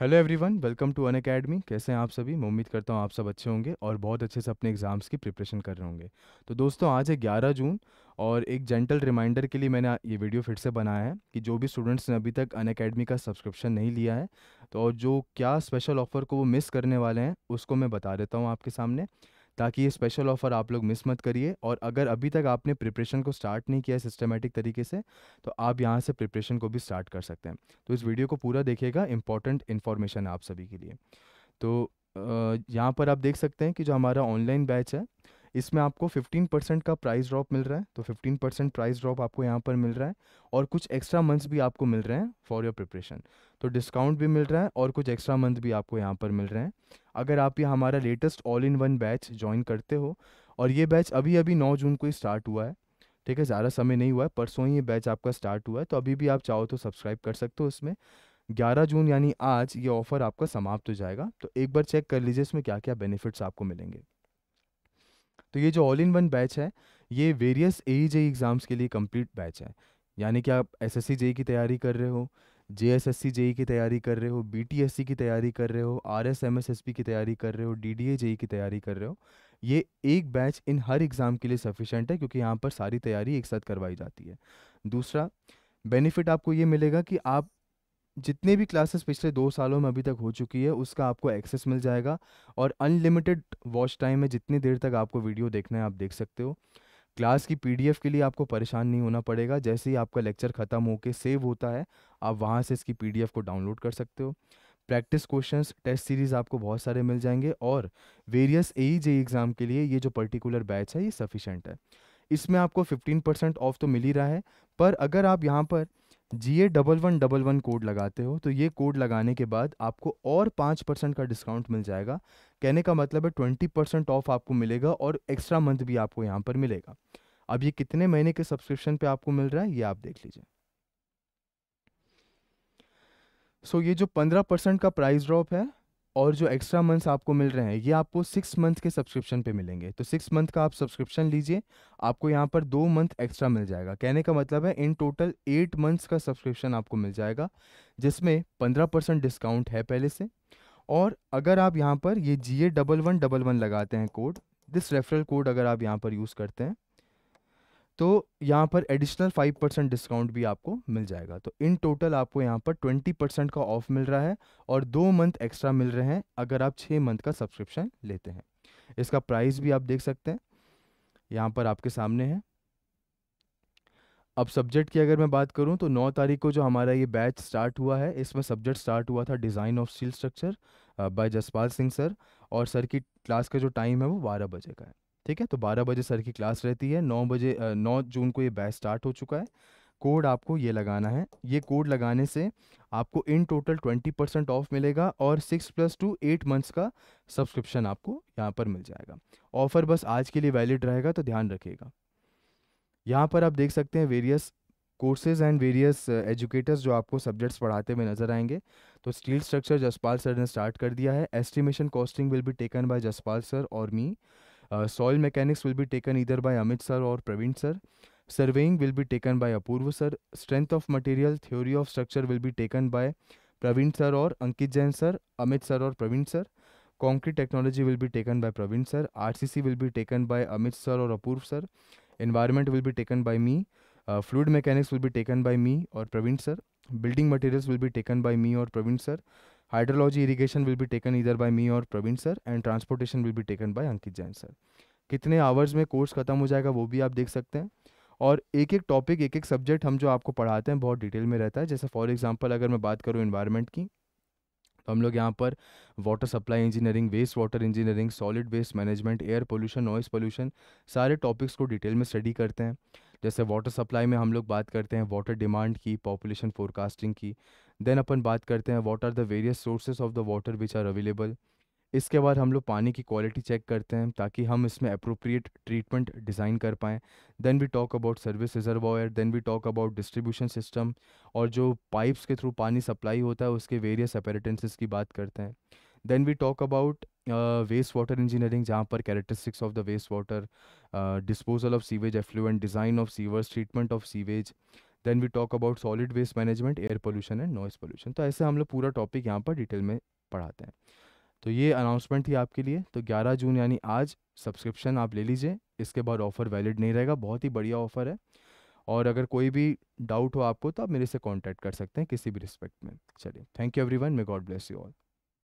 Hello everyone welcome to Unacademy कैसे हैं आप सभी मैं उम्मीद करता हूँ आप सब अच्छे होंगे और बहुत अच्छे से अपने एग्ज़ाम्स की प्रिपरेशन कर रहे होंगे तो दोस्तों आज है 11 जून और एक जेंटल रिमाइंडर के लिए मैंने ये वीडियो फिर से बनाया है कि जो भी स्टूडेंट्स ने अभी तक अन अकेडमी का सब्सक्रिप्शन नहीं लिया है तो और जो क्या स्पेशल ऑफ़र को वो मिस करने वाले हैं उसको मैं बता देता हूँ आपके सामने ताकि ये स्पेशल ऑफ़र आप लोग मिस मत करिए और अगर अभी तक आपने प्रिपरेशन को स्टार्ट नहीं किया है सिस्टमेटिक तरीके से तो आप यहाँ से प्रिपरेशन को भी स्टार्ट कर सकते हैं तो इस वीडियो को पूरा देखिएगा इंपॉर्टेंट इन्फॉर्मेशन आप सभी के लिए तो यहाँ पर आप देख सकते हैं कि जो हमारा ऑनलाइन बैच है इसमें आपको 15% का प्राइस ड्रॉप मिल रहा है तो 15% प्राइस ड्रॉप आपको यहाँ पर मिल रहा है और कुछ एक्स्ट्रा मंथ्स भी आपको मिल रहे हैं फॉर योर प्रिपरेशन तो डिस्काउंट भी मिल रहा है और कुछ एक्स्ट्रा मंथ भी आपको यहाँ पर मिल रहे हैं अगर आप ये हमारा latest all in one batch join करते हो और ये बैच अभी अभी नौ जून को ही स्टार्ट हुआ है ठीक है ज़्यादा समय नहीं हुआ है परसों ही ये बैच आपका स्टार्ट हुआ है तो अभी भी आप चाहो तो सब्सक्राइब कर सकते हो इसमें 11 जून यानी आज ये ऑफ़र आपका समाप्त हो जाएगा तो एक बार चेक कर लीजिए इसमें क्या क्या बेनिफिट्स आपको मिलेंगे तो ये जो ऑल इन वन बैच है ये वेरियस ए ई एग्ज़ाम्स के लिए कंप्लीट बैच है यानी कि आप एस एस e की तैयारी कर रहे हो जे एस एस की तैयारी कर रहे हो बी टी एस सी की तैयारी कर रहे हो R S M S S P की तैयारी कर रहे हो डी डी ए जे की तैयारी कर रहे हो ये एक बैच इन हर एग्ज़ाम के लिए सफिशेंट है क्योंकि यहाँ पर सारी तैयारी एक साथ करवाई जाती है दूसरा बेनिफिट आपको ये मिलेगा कि आप जितने भी क्लासेस पिछले दो सालों में अभी तक हो चुकी है उसका आपको एक्सेस मिल जाएगा और अनलिमिटेड वॉच टाइम है जितनी देर तक आपको वीडियो देखना है आप देख सकते हो क्लास की पीडीएफ के लिए आपको परेशान नहीं होना पड़ेगा जैसे ही आपका लेक्चर ख़त्म होकर सेव होता है आप वहाँ से इसकी पी को डाउनलोड कर सकते हो प्रैक्टिस क्वेश्चंस टेस्ट सीरीज़ आपको बहुत सारे मिल जाएंगे और वेरियस ए जे एग्ज़ाम के लिए ये जो पर्टिकुलर बैच है ये सफिशेंट है इसमें आपको 15 परसेंट ऑफ तो मिल ही रहा है पर अगर आप यहाँ पर G A double one double one code लगाते हो तो ये कोड लगाने के बाद आपको और पाँच परसेंट का डिस्काउंट मिल जाएगा कहने का मतलब है ट्वेंटी परसेंट ऑफ आपको मिलेगा और एक्स्ट्रा मंथ भी आपको यहाँ पर मिलेगा अब ये कितने महीने के सब्सक्रिप्शन पे आपको मिल रहा है ये आप देख लीजिए सो so, ये जो पंद्रह परसेंट का प्राइस ड्रॉप है और जो एक्स्ट्रा मंथ्स आपको मिल रहे हैं ये आपको सिक्स मंथ के सब्सक्रिप्शन पे मिलेंगे तो सिक्स मंथ का आप सब्सक्रिप्शन लीजिए आपको यहाँ पर दो मंथ एक्स्ट्रा मिल जाएगा कहने का मतलब है इन टोटल एट मंथ्स का सब्सक्रिप्शन आपको मिल जाएगा जिसमें पंद्रह परसेंट डिस्काउंट है पहले से और अगर आप यहाँ पर ये G A double one double one लगाते हैं कोड दिस रेफरल कोड अगर आप यहाँ पर यूज़ करते हैं तो यहाँ पर एडिशनल फाइव परसेंट डिस्काउंट भी आपको मिल जाएगा तो इन टोटल आपको यहाँ पर ट्वेंटी परसेंट का ऑफ मिल रहा है और दो मंथ एक्स्ट्रा मिल रहे हैं अगर आप छः मंथ का सब्सक्रिप्शन लेते हैं इसका प्राइस भी आप देख सकते हैं यहाँ पर आपके सामने है अब सब्जेक्ट की अगर मैं बात करूँ तो नौ तारीख को जो हमारा ये बैच स्टार्ट हुआ है इसमें सब्जेक्ट स्टार्ट हुआ था design of steel structure by Jaspal Singh sir और सर की क्लास का जो टाइम है वो बारह बजे का है ठीक है तो 12 बजे सर की क्लास रहती है 9 बजे 9 जून को ये बैच स्टार्ट हो चुका है कोड आपको ये लगाना है ये कोड लगाने से आपको in total twenty percent off मिलेगा और six plus two eight months का सब्सक्रिप्शन आपको यहाँ पर मिल जाएगा ऑफर बस आज के लिए वैलिड रहेगा तो ध्यान रखिएगा यहाँ पर आप देख सकते हैं various courses and various educators जो आपको सब्जेक्ट्स पढ़ाते हुए नजर आएंगे तो स्टील स्ट्रक्चर जसपाल सर ने स्टार्ट कर दिया है estimation costing will be taken by Jaspal sir और me Uh, soil mechanics will be taken either by Amit sir or Praveen sir. Surveying will be taken by Apurva sir. Strength of material, theory of structure will be taken by Praveen sir or Ankit Jain sir, Amit sir or Praveen sir. Concrete technology will be taken by Praveen sir. RCC will be taken by Amit sir or Apurva sir. Environment will be taken by me. Uh, fluid mechanics will be taken by me or Praveen sir. Building materials will be taken by me or Praveen sir. Hydrology irrigation will be taken इधर by me और Praveen sir and transportation will be taken by Ankit Jain sir कितने hours में course ख़त्म हो जाएगा वो भी आप देख सकते हैं और एक एक टॉपिक एक एक सब्जेक्ट हम जो आपको पढ़ाते हैं बहुत डिटेल में रहता है जैसे फॉर एग्जांपल अगर मैं बात करूँ इन्वायरमेंट की तो हम लोग यहाँ पर water supply engineering waste water engineering solid waste management air pollution noise pollution सारे टॉपिक्स को डिटेल में स्टडी करते हैं जैसे वाटर सप्लाई में हम लोग बात करते हैं वाटर डिमांड की पॉपुलेशन फोरकास्टिंग की देन अपन बात करते हैं what are the various sources of the water which are available इसके बाद हम लोग पानी की क्वालिटी चेक करते हैं ताकि हम इसमें अप्रोप्रिएट ट्रीटमेंट डिज़ाइन कर पाएँ then we talk about service reservoir then we talk about distribution system और जो पाइप्स के थ्रू पानी सप्लाई होता है उसके वेरियस अपेरेटेंसेस की बात करते हैं then we talk about waste water engineering जहाँ पर characteristics of the waste water disposal of sewage effluent design of sewers treatment of sewage then we talk about solid waste management air pollution and noise pollution तो ऐसे हम लोग पूरा topic यहाँ पर detail में पढ़ाते हैं तो ये अनाउंसमेंट थी आपके लिए तो 11 जून यानी आज सब्सक्रिप्शन आप ले लीजिए इसके बाद ऑफ़र वैलिड नहीं रहेगा बहुत ही बढ़िया ऑफ़र है और अगर कोई भी डाउट हो आपको तो आप मेरे से कांटेक्ट कर सकते हैं किसी भी रिस्पेक्ट में चलिए thank you everyone may God bless you all